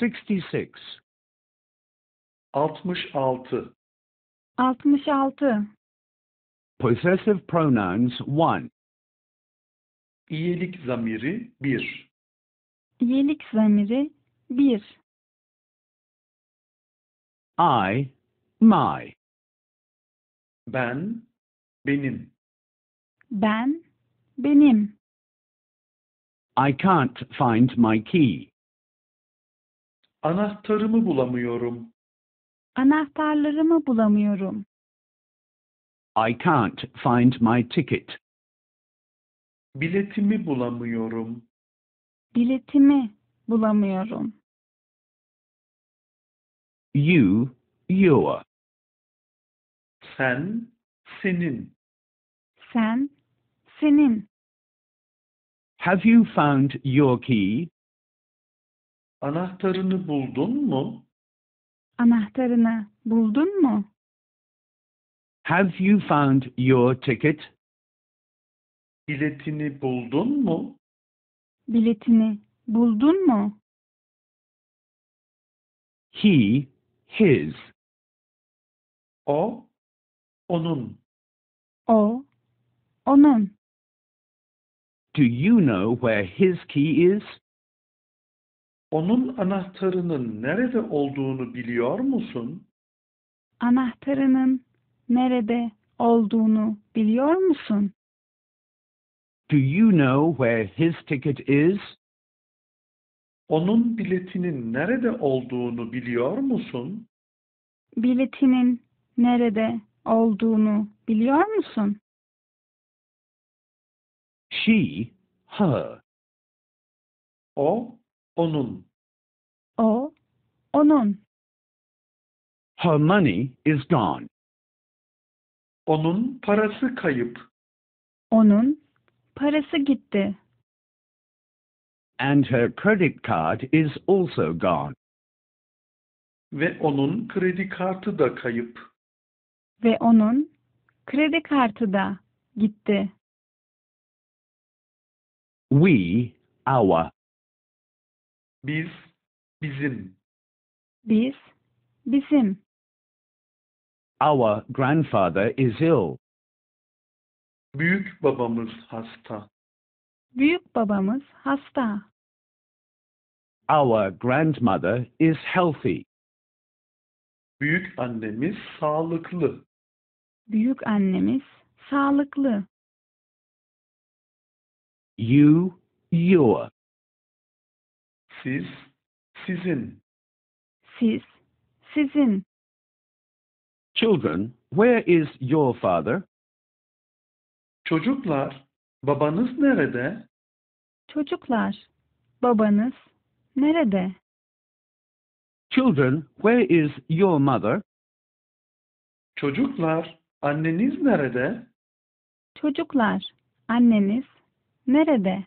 66 66 66 Possessive pronouns 1 İyilik zamiri 1 İyilik zamiri 1 I, my Ben, benim Ben, benim I can't find my key. Anahtarımı bulamıyorum. Anahtarlarımı bulamıyorum. I can't find my ticket. Biletimi bulamıyorum. Biletimi bulamıyorum. You, your. Sen, senin. Sen, senin. Have you found your key? Anahtarını buldun mu? Anahtarını buldun mu? Have you found your ticket? Biletini buldun mu? Biletini buldun mu? He, his. O, onun. O, onun. Do you know where his key is? Onun anahtarının nerede olduğunu biliyor musun? Anahtarının nerede olduğunu biliyor musun? Do you know where his ticket is? Onun biletinin nerede olduğunu biliyor musun? Biletinin nerede olduğunu biliyor musun? She, her. O onun. O. Onun. Her money is gone. Onun parası kayıp. Onun parası gitti. And her credit card is also gone. Ve onun kredi kartı da kayıp. Ve onun kredi kartı da gitti. We, our, biz, bizim. Biz, bizim. Our grandfather is ill. Büyük babamız hasta. Büyük babamız hasta. Our grandmother is healthy. Büyük annemiz sağlıklı. Büyük annemiz sağlıklı. You, your. Siz, sizin. Siz, sizin. Children, where is your father? Çocuklar, babanız nerede? Çocuklar, babanız nerede? Children, where is your mother? Çocuklar, anneniz nerede? Çocuklar, anneniz nerede?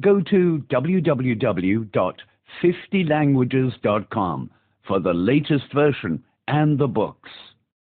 go to www.50languages.com for the latest version and the books.